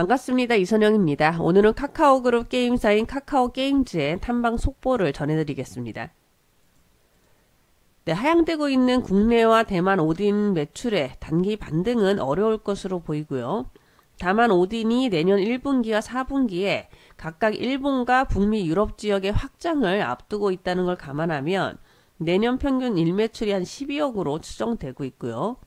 반갑습니다. 이선영입니다. 오늘은 카카오 그룹 게임사인 카카오 게임즈의 탐방 속보를 전해드리겠습니다. 네, 하향되고 있는 국내와 대만 오딘 매출의 단기 반등은 어려울 것으로 보이고요. 다만 오딘이 내년 1분기와 4분기에 각각 일본과 북미 유럽 지역의 확장을 앞두고 있다는 걸 감안하면 내년 평균 일매출이 한 12억으로 추정되고 있고요.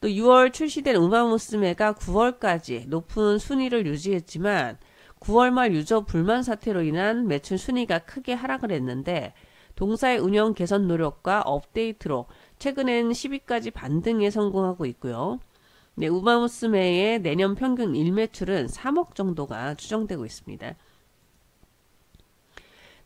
또 6월 출시된 우마무스메가 9월까지 높은 순위를 유지했지만 9월 말 유저 불만 사태로 인한 매출 순위가 크게 하락을 했는데 동사의 운영 개선 노력과 업데이트로 최근엔 10위까지 반등에 성공하고 있고요. 네, 우마무스메의 내년 평균 일매출은 3억 정도가 추정되고 있습니다.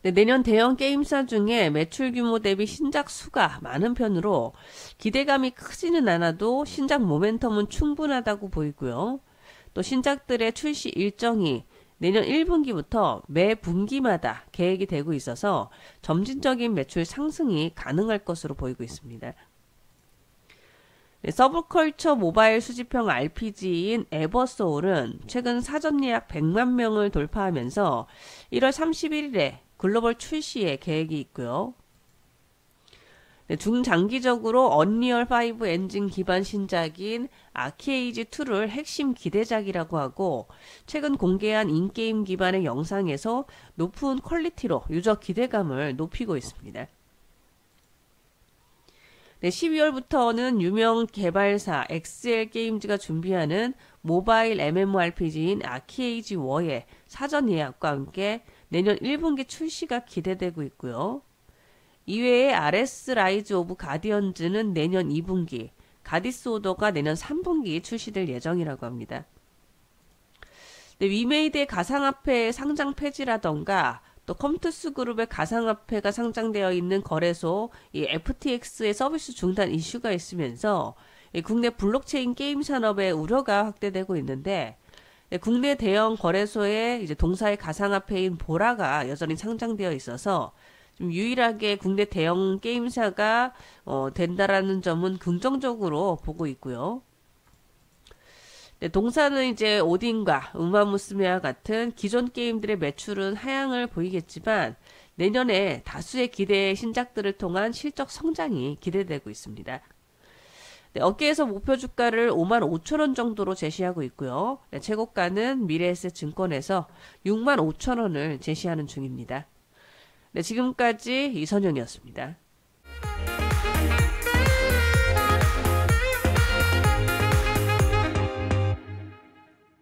네, 내년 대형 게임사 중에 매출 규모 대비 신작 수가 많은 편으로 기대감이 크지는 않아도 신작 모멘텀은 충분하다고 보이고요. 또 신작들의 출시 일정이 내년 1분기부터 매 분기마다 계획이 되고 있어서 점진적인 매출 상승이 가능할 것으로 보이고 있습니다. 네, 서브컬처 모바일 수집형 RPG인 에버소울은 최근 사전 예약 100만 명을 돌파하면서 1월 31일에 글로벌 출시의 계획이 있고요. 네, 중장기적으로 언리얼 5 엔진 기반 신작인 아케이지 2를 핵심 기대작이라고 하고 최근 공개한 인게임 기반의 영상에서 높은 퀄리티로 유저 기대감을 높이고 있습니다. 네, 12월부터는 유명 개발사 엑셀 게임즈가 준비하는 모바일 MMORPG인 아키에이지 워의 사전 예약과 함께 내년 1분기 출시가 기대되고 있고요. 이외에 RS 라이즈 오브 가디언즈는 내년 2분기, 가디스 오더가 내년 3분기 출시될 예정이라고 합니다. 네, 위메이드의 가상화폐 상장 폐지라던가 또 컴투스 그룹의 가상화폐가 상장되어 있는 거래소 이 FTX의 서비스 중단 이슈가 있으면서 국내 블록체인 게임 산업의 우려가 확대되고 있는데 국내 대형 거래소에 이제 동사의 가상화폐인 보라가 여전히 상장되어 있어서 좀 유일하게 국내 대형 게임사가 어, 된다라는 점은 긍정적으로 보고 있고요. 네, 동사는 이제 오딘과 음마무스메와 같은 기존 게임들의 매출은 하향을 보이겠지만 내년에 다수의 기대의 신작들을 통한 실적 성장이 기대되고 있습니다. 네, 업계에서 목표 주가를 5만 5천 원 정도로 제시하고 있고요. 네, 최고가는 미래에셋 증권에서 6만 5천 원을 제시하는 중입니다. 네, 지금까지 이선영이었습니다.